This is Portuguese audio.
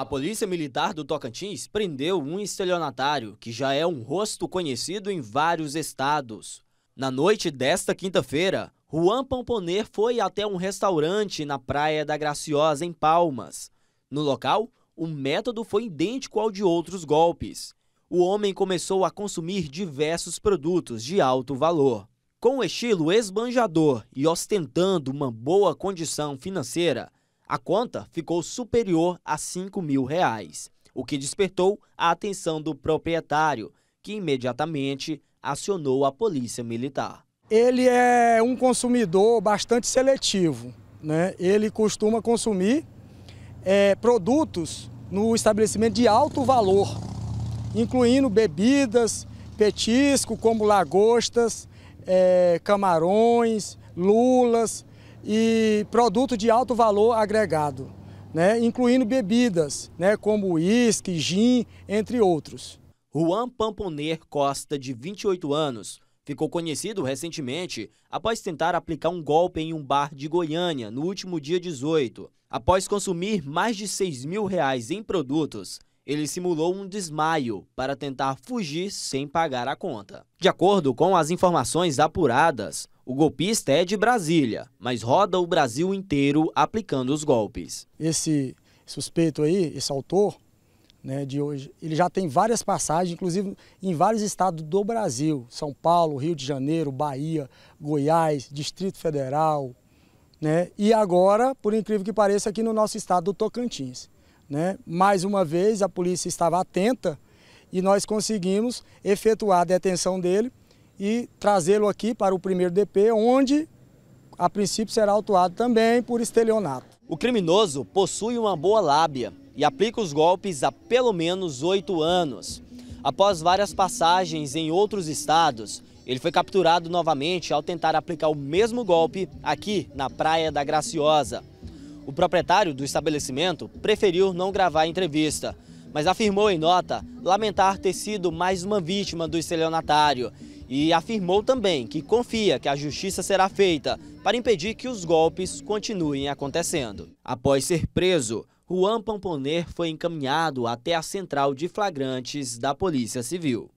A Polícia Militar do Tocantins prendeu um estelionatário que já é um rosto conhecido em vários estados. Na noite desta quinta-feira, Juan Pomponer foi até um restaurante na Praia da Graciosa, em Palmas. No local, o método foi idêntico ao de outros golpes. O homem começou a consumir diversos produtos de alto valor. Com o estilo esbanjador e ostentando uma boa condição financeira, a conta ficou superior a 5 mil reais, o que despertou a atenção do proprietário, que imediatamente acionou a polícia militar. Ele é um consumidor bastante seletivo. Né? Ele costuma consumir é, produtos no estabelecimento de alto valor, incluindo bebidas, petisco como lagostas, é, camarões, lulas, e produto de alto valor agregado, né, incluindo bebidas, né, como uísque, gin, entre outros. Juan Pamponer Costa, de 28 anos, ficou conhecido recentemente após tentar aplicar um golpe em um bar de Goiânia no último dia 18. Após consumir mais de 6 mil reais em produtos, ele simulou um desmaio para tentar fugir sem pagar a conta. De acordo com as informações apuradas, o golpista é de Brasília, mas roda o Brasil inteiro aplicando os golpes. Esse suspeito aí, esse autor né, de hoje, ele já tem várias passagens, inclusive em vários estados do Brasil, São Paulo, Rio de Janeiro, Bahia, Goiás, Distrito Federal, né, e agora, por incrível que pareça, aqui no nosso estado do Tocantins. Né? Mais uma vez, a polícia estava atenta e nós conseguimos efetuar a detenção dele e trazê-lo aqui para o primeiro DP, onde a princípio será autuado também por estelionato. O criminoso possui uma boa lábia e aplica os golpes há pelo menos oito anos. Após várias passagens em outros estados, ele foi capturado novamente ao tentar aplicar o mesmo golpe aqui na Praia da Graciosa. O proprietário do estabelecimento preferiu não gravar a entrevista, mas afirmou em nota lamentar ter sido mais uma vítima do estelionatário e afirmou também que confia que a justiça será feita para impedir que os golpes continuem acontecendo. Após ser preso, Juan Pamponer foi encaminhado até a central de flagrantes da Polícia Civil.